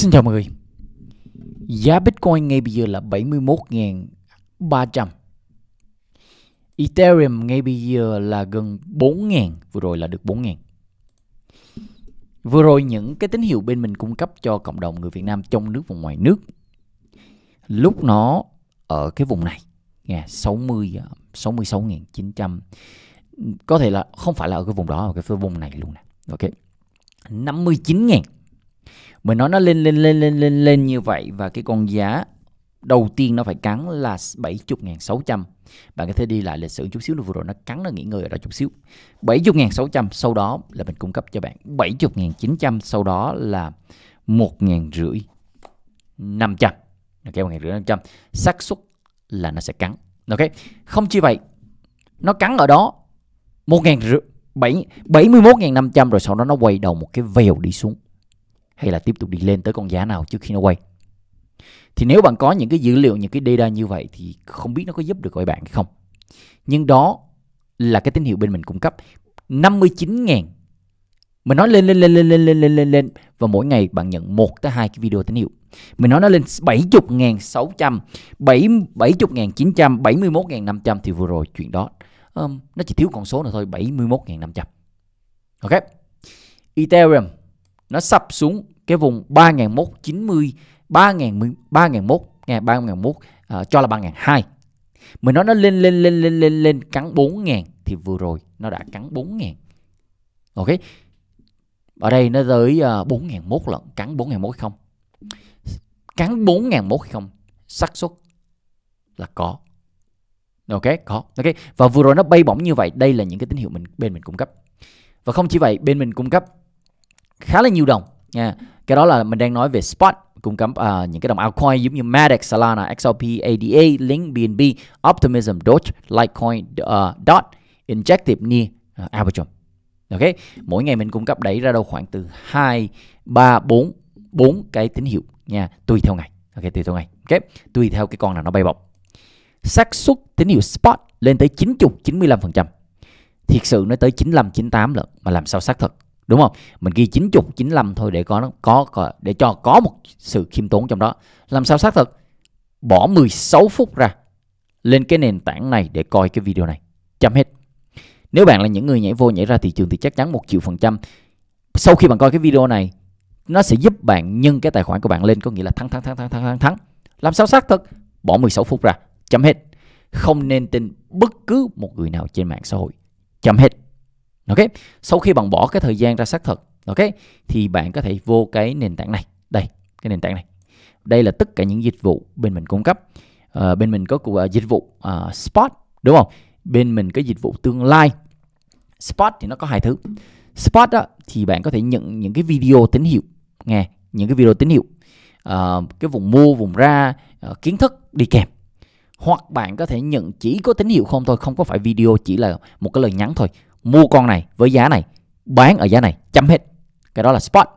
Xin chào mọi người. Giá Bitcoin ngay bây giờ là 71.300. Ethereum ngay bây giờ là gần 4.000, vừa rồi là được 4.000. Vừa rồi những cái tín hiệu bên mình cung cấp cho cộng đồng người Việt Nam trong nước và ngoài nước lúc nó ở cái vùng này nghe 60 66.900 có thể là không phải là ở cái vùng đó ở cái vùng này luôn nè. Ok. 59.000 mình nói nó lên lên lên lên lên lên như vậy và cái con giá đầu tiên nó phải cắn là 70.600 bạn có thể đi lại lịch sử chút xíu là vừa rồi nó cắn nó nghỉ ngơi ở đó chút xíu 70.600 sau đó là mình cung cấp cho bạn 70.900 sau đó là 1.500 500 ok 1.500 500 xác suất là nó sẽ cắn ok không chỉ vậy nó cắn ở đó 1.500 71.500 rồi sau đó nó quay đầu một cái vèo đi xuống hay là tiếp tục đi lên tới con giá nào trước khi nó quay thì nếu bạn có những cái dữ liệu những cái data như vậy thì không biết nó có giúp được các bạn không nhưng đó là cái tín hiệu bên mình cung cấp 59.000 mình nói lên lên lên lên lên lên lên lên lên và mỗi ngày bạn nhận một tới hai cái video tín hiệu. Mình nói nó lên 70.600, 70.900, 71.500 thì vừa rồi chuyện đó um, nó chỉ thiếu con số nào thôi 71.500. Ok. Ethereum nó sắp xuống cái vùng 3190 3000 3001 nghe 3001 uh, cho là 3002. Mình nói nó lên lên lên lên lên lên cắn 4000 thì vừa rồi nó đã cắn 4000. Ok. Ở đây nó tới uh, 4001 lần cắn 4001 không? Cắn 4001 không? xác suất là có. Ok, có. Ok. Và vừa rồi nó bay bổng như vậy, đây là những cái tín hiệu mình bên mình cung cấp. Và không chỉ vậy, bên mình cung cấp khá là nhiều đồng nha cái đó là mình đang nói về spot cung cấp uh, à, những cái đồng altcoin giống như Matic, Solana, XRP, ADA, Link, BNB, Optimism, Doge, Litecoin, uh, DOT, Injective, Near, uh, Arbitrum. Ok, mỗi ngày mình cung cấp đẩy ra đâu khoảng từ 2 3 4 4 cái tín hiệu nha, tùy theo ngày. Ok, tùy theo ngày. Ok, tùy theo cái con nào nó bay bọc. xác suất tín hiệu spot lên tới 90 95%. Thiệt sự nó tới 95 98 lần mà làm sao xác thực đúng không mình ghi 90 95 thôi để có có, có để cho có một sự khiêm tốn trong đó làm sao xác thực bỏ 16 phút ra lên cái nền tảng này để coi cái video này chấm hết nếu bạn là những người nhảy vô nhảy ra thị trường thì chắc chắn một triệu phần trăm sau khi bạn coi cái video này nó sẽ giúp bạn nhân cái tài khoản của bạn lên có nghĩa là thắng thắng thắng thắng thắng thắng thắng làm sao xác thực bỏ 16 phút ra chấm hết không nên tin bất cứ một người nào trên mạng xã hội chấm hết ok sau khi bạn bỏ cái thời gian ra xác thực ok thì bạn có thể vô cái nền tảng này đây cái nền tảng này đây là tất cả những dịch vụ bên mình cung cấp à, bên mình có của à, dịch vụ uh, spot đúng không bên mình có dịch vụ tương lai spot thì nó có hai thứ spot đó, thì bạn có thể nhận những cái video tín hiệu nghe những cái video tín hiệu uh, cái vùng mua vùng ra uh, kiến thức đi kèm hoặc bạn có thể nhận chỉ có tín hiệu không thôi không có phải video chỉ là một cái lời nhắn thôi mua con này với giá này bán ở giá này chấm hết cái đó là spot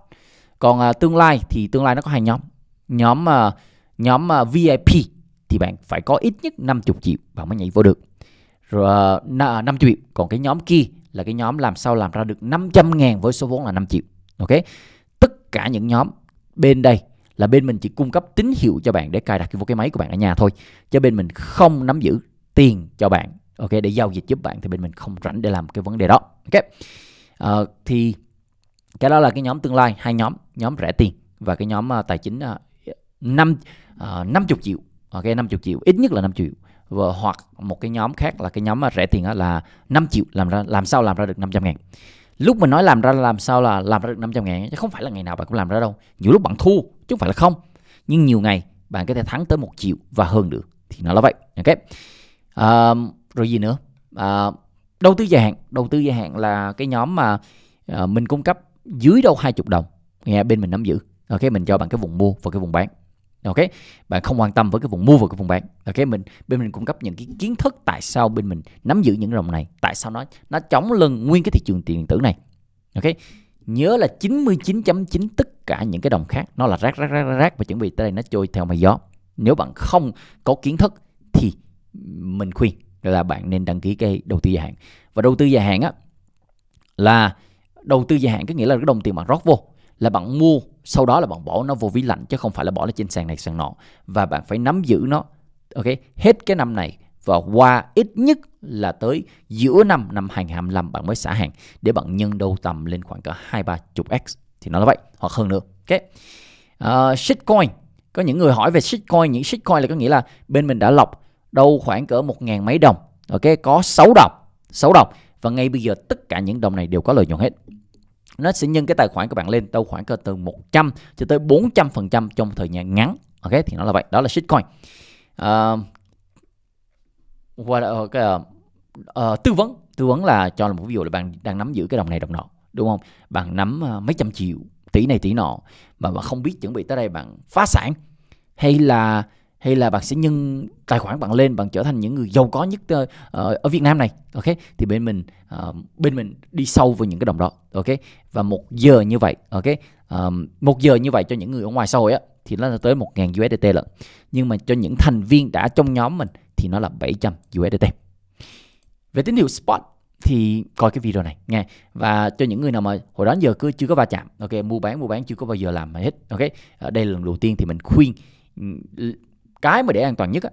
còn à, tương lai thì tương lai nó có hai nhóm nhóm à, nhóm à, VIP thì bạn phải có ít nhất 50 triệu bạn mới nhảy vô được rồi à, 5 à, triệu còn cái nhóm kia là cái nhóm làm sao làm ra được 500 ngàn với số vốn là 5 triệu ok tất cả những nhóm bên đây là bên mình chỉ cung cấp tín hiệu cho bạn để cài đặt vô cái máy của bạn ở nhà thôi cho bên mình không nắm giữ tiền cho bạn ok để giao dịch giúp bạn thì bên mình không rảnh để làm cái vấn đề đó ok uh, thì cái đó là cái nhóm tương lai hai nhóm nhóm rẻ tiền và cái nhóm uh, tài chính uh, năm uh, triệu ok 50 triệu ít nhất là 5 triệu và hoặc một cái nhóm khác là cái nhóm mà rẻ tiền là 5 triệu làm ra làm sao làm ra được 500 ngàn lúc mình nói làm ra làm sao là làm ra được 500 ngàn chứ không phải là ngày nào bạn cũng làm ra đâu nhiều lúc bạn thua chứ không phải là không nhưng nhiều ngày bạn có thể thắng tới một triệu và hơn được thì nó là vậy ok um, rồi gì nữa à, đầu tư dài hạn đầu tư dài hạn là cái nhóm mà à, mình cung cấp dưới đâu 20 đồng nghe bên mình nắm giữ ok mình cho bạn cái vùng mua và cái vùng bán ok bạn không quan tâm với cái vùng mua và cái vùng bán ok mình bên mình cung cấp những cái kiến thức tại sao bên mình nắm giữ những dòng này tại sao nó nó chống lưng nguyên cái thị trường tiền điện tử này ok nhớ là 99.9 tất cả những cái đồng khác nó là rác rác rác rác, rác và chuẩn bị tới đây nó trôi theo mây gió nếu bạn không có kiến thức thì mình khuyên là bạn nên đăng ký cái đầu tư dài hạn và đầu tư dài hạn á là đầu tư dài hạn có nghĩa là cái đồng tiền bạn rót vô là bạn mua sau đó là bạn bỏ nó vô ví lạnh chứ không phải là bỏ nó trên sàn này sàn nọ và bạn phải nắm giữ nó ok hết cái năm này và qua ít nhất là tới giữa năm năm 2025 bạn mới xả hàng để bạn nhân đầu tầm lên khoảng cỡ ba chục x thì nó là vậy hoặc hơn nữa. Ok. Uh, shitcoin có những người hỏi về shitcoin, những shitcoin là có nghĩa là bên mình đã lọc đâu khoảng cỡ một ngàn mấy đồng ok có 6 đồng 6 đồng và ngay bây giờ tất cả những đồng này đều có lợi nhuận hết nó sẽ nhân cái tài khoản của bạn lên đâu khoảng cỡ từ 100 cho tới 400 phần trăm trong thời gian ngắn ok thì nó là vậy đó là shitcoin uh, qua uh, cái, uh, tư vấn tư vấn là cho là một ví dụ là bạn đang nắm giữ cái đồng này đồng nọ đúng không bạn nắm uh, mấy trăm triệu tỷ này tỷ nọ mà bạn không biết chuẩn bị tới đây bạn phá sản hay là hay là bạn sẽ nhân tài khoản bạn lên bạn trở thành những người giàu có nhất ờ, ờ, ở Việt Nam này ok thì bên mình ờ, bên mình đi sâu vào những cái đồng đó ok và một giờ như vậy ok một giờ như vậy cho những người ở ngoài xã hội á thì nó là tới 1.000 USDT lận nhưng mà cho những thành viên đã trong nhóm mình thì nó là 700 USDT về tín hiệu spot thì coi cái video này nghe và cho những người nào mà hồi đó giờ cứ chưa có va chạm ok mua bán mua bán chưa có bao giờ làm hết ok ở đây lần đầu tiên thì mình khuyên ừ, cái mà để an toàn nhất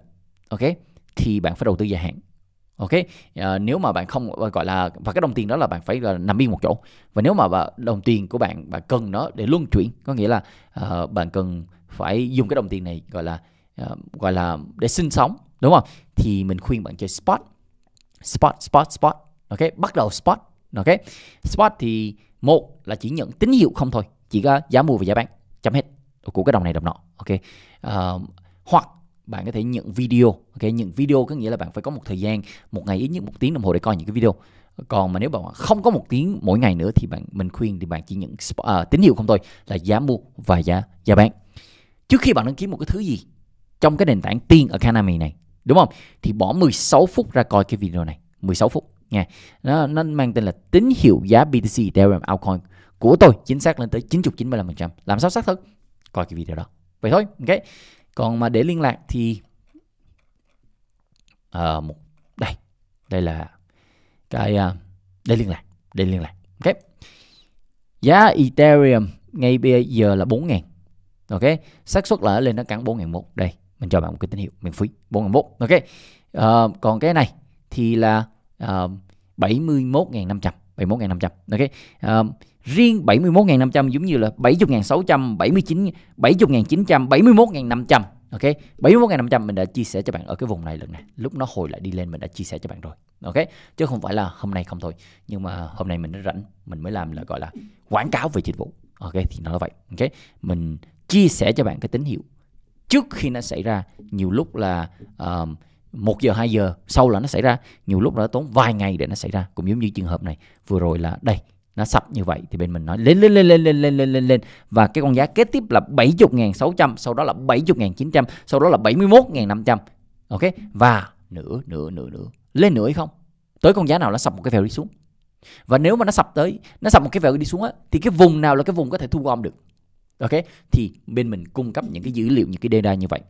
ok thì bạn phải đầu tư dài hạn ok à, nếu mà bạn không ờ, gọi là và cái đồng tiền đó là bạn phải là ờ, nằm yên một chỗ và nếu mà đồng tiền của bạn bạn cần nó để luân chuyển có nghĩa là uh, bạn cần phải dùng cái đồng tiền này gọi là uh, gọi là để sinh sống đúng không thì mình khuyên bạn chơi spot spot spot spot ok bắt đầu spot ok spot thì một là chỉ nhận tín hiệu không thôi chỉ có giá mua và giá bán chấm hết của cái đồng này đồng nọ ok uh, hoặc bạn có thể nhận video ok nhận video có nghĩa là bạn phải có một thời gian một ngày ít nhất một tiếng đồng hồ để coi những cái video còn mà nếu bạn không có một tiếng mỗi ngày nữa thì bạn mình khuyên thì bạn chỉ nhận uh, tín hiệu không thôi là giá mua và giá giá bán trước khi bạn đăng ký một cái thứ gì trong cái nền tảng tiên ở Canami này đúng không thì bỏ 16 phút ra coi cái video này 16 phút nha nó, nó mang tên là tín hiệu giá BTC Ethereum altcoin của tôi chính xác lên tới 90 95% làm sao xác thực coi cái video đó vậy thôi ok còn mà để liên lạc thì à, một đây đây là cái uh, để liên lạc để liên lạc ok giá ethereum ngay bây giờ là 4 ngàn ok xác suất là lên nó cắn 4 một đây mình cho bạn một cái tín hiệu miễn phí 4 một ok uh, còn cái này thì là uh, 71.500 71.500 ok uh, riêng 71.500 giống như là 70.600, 79 70.900, 71.500. Ok, 71.500 mình đã chia sẻ cho bạn ở cái vùng này lần này. Lúc nó hồi lại đi lên mình đã chia sẻ cho bạn rồi. Ok, chứ không phải là hôm nay không thôi. Nhưng mà hôm nay mình đã rảnh, mình mới làm là gọi là quảng cáo về dịch vụ. Ok, thì nó là vậy. Ok, mình chia sẻ cho bạn cái tín hiệu trước khi nó xảy ra. Nhiều lúc là uh, 1 giờ 2 giờ sau là nó xảy ra, nhiều lúc nó tốn vài ngày để nó xảy ra. Cũng giống như trường hợp này vừa rồi là đây nó sập như vậy thì bên mình nói lên lên lên lên lên lên lên lên lên và cái con giá kế tiếp là 70.600 sau đó là 70.900 sau đó là 71.500 ok và nửa nửa nửa nửa lên nữa hay không tới con giá nào nó sập một cái vèo đi xuống và nếu mà nó sập tới nó sập một cái vèo đi xuống á thì cái vùng nào là cái vùng có thể thu gom được ok thì bên mình cung cấp những cái dữ liệu những cái data như vậy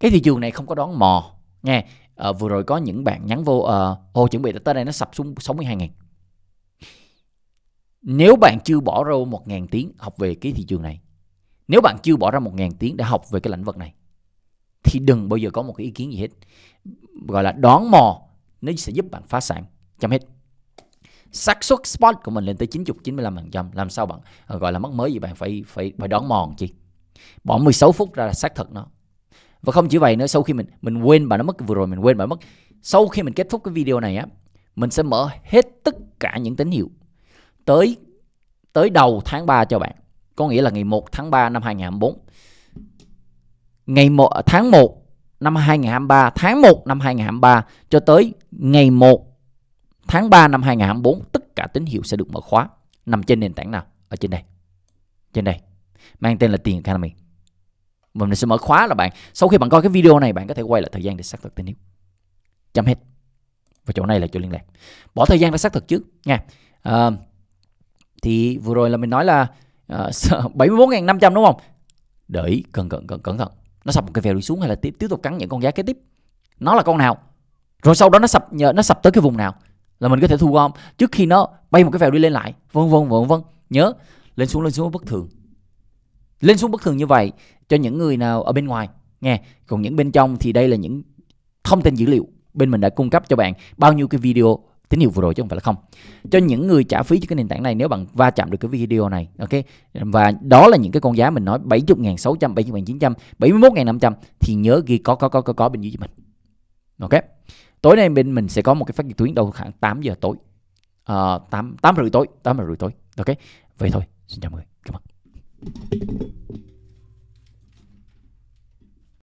cái thị trường này không có đón mò nghe à, vừa rồi có những bạn nhắn vô à, ô chuẩn bị tới đây nó sập xuống 62 ngàn nếu bạn chưa bỏ ra 1.000 tiếng học về cái thị trường này nếu bạn chưa bỏ ra 1.000 tiếng để học về cái lĩnh vực này thì đừng bao giờ có một cái ý kiến gì hết gọi là đoán mò nó sẽ giúp bạn phá sản chấm hết xác suất spot của mình lên tới 90 95% làm sao bạn ờ, gọi là mất mới gì bạn phải phải phải đoán mòn chi bỏ 16 phút ra là xác thực nó và không chỉ vậy nữa sau khi mình mình quên bạn nó mất vừa rồi mình quên bạn mất sau khi mình kết thúc cái video này á mình sẽ mở hết tất cả những tín hiệu tới tới đầu tháng 3 cho bạn. Có nghĩa là ngày 1 tháng 3 năm 2024. Ngày 1 tháng 1 năm 2023, tháng 1 năm 2023 cho tới ngày 1 tháng 3 năm 2024 tất cả tín hiệu sẽ được mở khóa nằm trên nền tảng nào? Ở trên đây. Trên đây. Mang tên là Tiền Academy. mình sẽ mở khóa là bạn. Sau khi bạn coi cái video này bạn có thể quay lại thời gian để xác thực tín hiệu. Chấm hết. Và chỗ này là chỗ liên lạc. Bỏ thời gian ra xác thực trước nha. À, thì vừa rồi là mình nói là ờ, uh, 74.500 đúng không đợi cẩn cẩn cẩn cẩn thận nó sập một cái vèo đi xuống hay là tiếp tiếp tục cắn những con giá kế tiếp nó là con nào rồi sau đó nó sập nhờ, nó sập tới cái vùng nào là mình có thể thu gom trước khi nó bay một cái vèo đi lên lại vân vân vân vân nhớ lên xuống lên xuống bất thường lên xuống bất thường như vậy cho những người nào ở bên ngoài nghe còn những bên trong thì đây là những thông tin dữ liệu bên mình đã cung cấp cho bạn bao nhiêu cái video tín hiệu vừa rồi chứ không phải là không cho những người trả phí cho cái nền tảng này nếu bạn va chạm được cái video này ok và đó là những cái con giá mình nói 70.600 70.900 71.500 thì nhớ ghi có có có có có bên dưới mình ok tối nay bên mình sẽ có một cái phát trực tuyến đầu khoảng 8 giờ tối à, 8 8 rưỡi tối 8 rưỡi tối ok vậy thôi xin chào mọi người cảm ơn